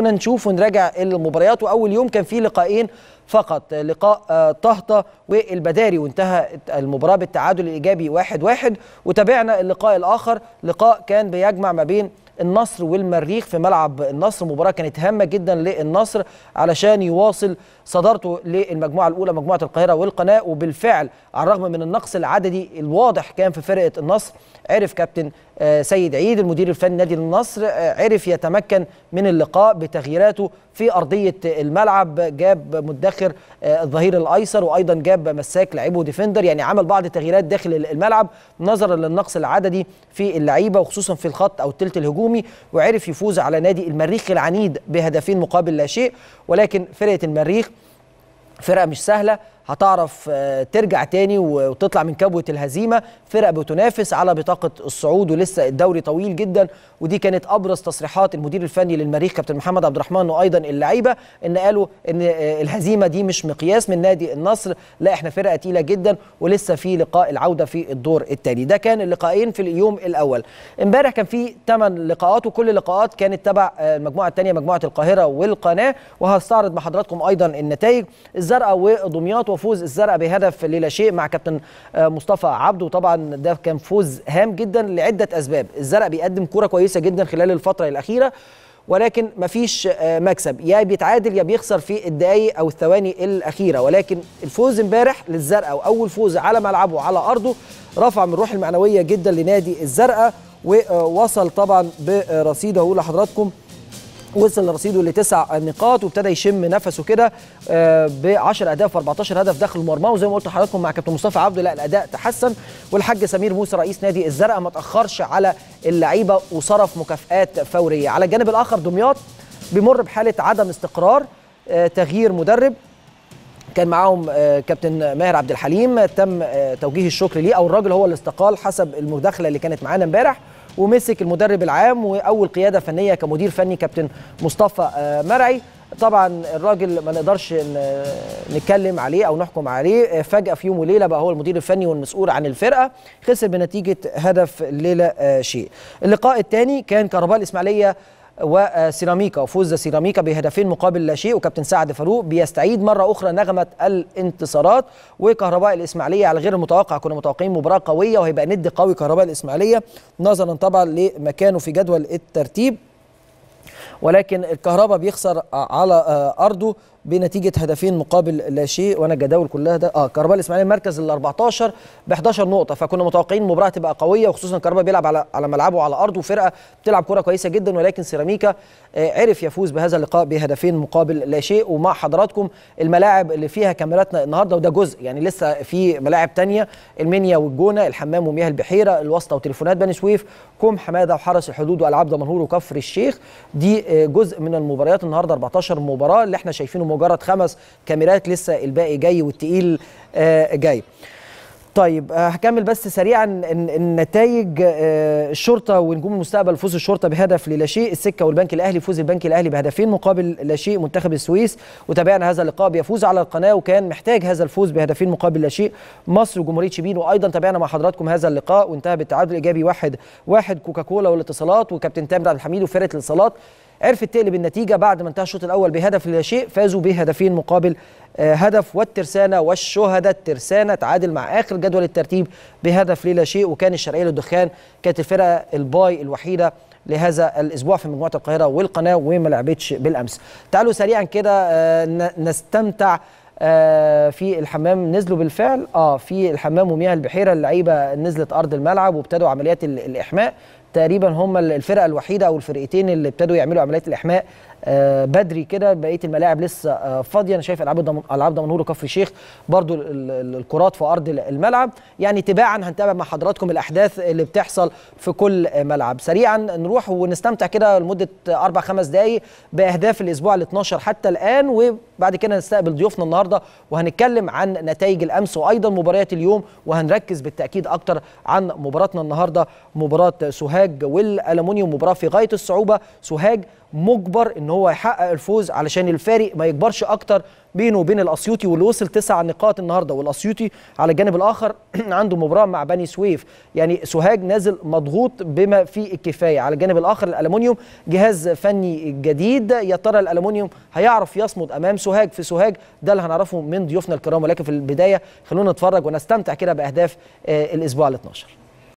كنا نشوف ونراجع المباريات واول يوم كان في لقاءين فقط لقاء آه، طهطة والبداري وانتهت المباراة بالتعادل الإيجابي واحد واحد وتابعنا اللقاء الآخر لقاء كان بيجمع ما بين النصر والمريخ في ملعب النصر مباراة كانت هامة جدا للنصر علشان يواصل صدارته للمجموعة الأولى مجموعة القاهرة والقناة وبالفعل على الرغم من النقص العددي الواضح كان في فرقة النصر عرف كابتن آه، سيد عيد المدير الفني نادي النصر آه، عرف يتمكن من اللقاء بتغييراته في ارضيه الملعب جاب مدخر آه، الظهير الايسر وايضا جاب مساك لعيبه ديفندر يعني عمل بعض التغييرات داخل الملعب نظرا للنقص العددي في اللعيبه وخصوصا في الخط او الثلث الهجومي وعرف يفوز على نادي المريخ العنيد بهدفين مقابل لا شيء ولكن فرقه المريخ فرقه مش سهله هتعرف آه، ترجع تاني وتطلع من كبوه الهزيمه فرق بتنافس على بطاقه الصعود ولسه الدوري طويل جدا ودي كانت ابرز تصريحات المدير الفني للمريخ كابتن محمد عبد الرحمن وايضا اللعيبه ان قالوا ان آه، الهزيمه دي مش مقياس من نادي النصر لا احنا فرقه تقيله جدا ولسه في لقاء العوده في الدور الثاني ده كان اللقاءين في اليوم الاول امبارح كان في 8 لقاءات وكل اللقاءات كانت تبع آه، المجموعه الثانيه مجموعه القاهره والقناه وهستعرض مع حضراتكم ايضا النتائج الزرقاء ودمياط فوز الزرقاء بهدف للا شيء مع كابتن آه، مصطفى عبده طبعا ده كان فوز هام جدا لعده اسباب الزرقاء بيقدم كوره كويسه جدا خلال الفتره الاخيره ولكن مفيش آه، مكسب يا بيتعادل يا بيخسر في الدقايق او الثواني الاخيره ولكن الفوز امبارح للزرقاء واول فوز على ملعبه على ارضه رفع من الروح المعنويه جدا لنادي الزرقاء ووصل طبعا برصيده اهو لحضراتكم وصل رصيده لتسع نقاط وابتدى يشم نفسه كده آه، ب 10 اهداف و14 هدف داخل المرمى وزي ما قلت لحضراتكم مع كابتن مصطفى عبده لا الاداء تحسن والحاج سمير موسى رئيس نادي الزرقاء ما تاخرش على اللعيبه وصرف مكافئات فوريه على الجانب الاخر دمياط بيمر بحاله عدم استقرار آه، تغيير مدرب كان معاهم آه، كابتن ماهر عبد الحليم تم توجيه الشكر ليه او الراجل هو اللي استقال حسب المداخله اللي كانت معانا امبارح ومسك المدرب العام واول قياده فنيه كمدير فني كابتن مصطفى آه، مرعي طبعا الراجل ما نقدرش نتكلم عليه او نحكم عليه آه، فجاه في يوم وليله بقى هو المدير الفني والمسؤول عن الفرقه خسر بنتيجه هدف ليله آه، شيء اللقاء الثاني كان كهرباء الاسماعيليه وسيراميكا وفوز سيراميكا بهدفين مقابل لا شيء وكابتن سعد فاروق بيستعيد مره اخرى نغمه الانتصارات وكهرباء الاسماعيليه على غير المتوقع كنا متوقعين مباراه قويه وهيبقى ند قوي كهرباء الاسماعيليه نظرا طبعا لمكانه في جدول الترتيب ولكن الكهرباء بيخسر على ارضه بنتيجه هدفين مقابل لا شيء وانا الجداول كلها ده اه كهرباء الاسماعيلي المركز ال 14 ب 11 نقطه فكنا متوقعين المباراه تبقى قويه وخصوصا كهرباء بيلعب على على ملعبه وعلى ارضه وفرقه بتلعب كوره كويسه جدا ولكن سيراميكا آه عرف يفوز بهذا اللقاء بهدفين مقابل لا شيء ومع حضراتكم الملاعب اللي فيها كاميراتنا النهارده وده جزء يعني لسه في ملاعب ثانيه المنيا والجونه الحمام ومياه البحيره الواسطه وتليفونات بني سويف كوم حماده وحرس الحدود والعاب دمنهور وكفر الشيخ دي آه جزء من المباريات النهارده 14 مباراه اللي احنا شايفينه مجرد خمس كاميرات لسه الباقي جاي والتقيل آه، جاي طيب آه، هكمل بس سريعا النتائج آه، الشرطه ونجوم المستقبل فوز الشرطه بهدف للا شيء السكه والبنك الاهلي فوز البنك الاهلي بهدفين مقابل لا شيء منتخب السويس وتابعنا هذا اللقاء بيفوز على القناه وكان محتاج هذا الفوز بهدفين مقابل لا شيء مصر وجمهوريه شبين وايضا تابعنا مع حضراتكم هذا اللقاء وانتهى بالتعادل الايجابي واحد واحد كوكاكولا والاتصالات وكابتن تامر عبد الحميد وفرقه الاتصالات عرفت تقلب النتيجه بعد ما انتهى الشوط الاول بهدف لا شيء فازوا بهدفين مقابل آه، هدف والترسانه والشهداء الترسانه تعادل مع اخر جدول الترتيب بهدف لا شيء وكان الشرقيه للدخان كانت الفرقه الباي الوحيده لهذا الاسبوع في مجموعه القاهره والقناه وما لعبتش بالامس تعالوا سريعا كده آه، نستمتع آه، في الحمام نزلوا بالفعل اه في الحمام ومياه البحيره اللعيبه نزلت ارض الملعب وابتدوا عمليات الاحماء تقريبا هم الفرقه الوحيده او الفرقتين اللي ابتدوا يعملوا عمليات الاحماء آه، بدري كده بقيه الملاعب لسه آه، فاضيه انا شايف العاب العاب دمنهور وكفر الشيخ برضو الكرات في ارض الملعب يعني تباعا هنتابع مع حضراتكم الاحداث اللي بتحصل في كل ملعب سريعا نروح ونستمتع كده لمده اربع خمس دقائق باهداف الاسبوع ال 12 حتى الان وبعد كده نستقبل ضيوفنا النهارده وهنتكلم عن نتائج الامس وايضا مباريات اليوم وهنركز بالتاكيد اكتر عن مباراتنا النهارده مباراه سوهان سوهاج والالومنيوم مباراه في غايه الصعوبه سوهاج مجبر ان هو يحقق الفوز علشان الفارق ما يكبرش اكتر بينه وبين الاسيوطي واللي وصل تسع نقاط النهارده والاسيوطي على الجانب الاخر عنده مباراه مع بني سويف يعني سوهاج نازل مضغوط بما فيه الكفايه على الجانب الاخر الالومنيوم جهاز فني جديد يا ترى الالومنيوم هيعرف يصمد امام سوهاج في سوهاج ده اللي هنعرفه من ضيوفنا الكرام ولكن في البدايه خلونا نتفرج ونستمتع كده باهداف آه، الاسبوع ال 12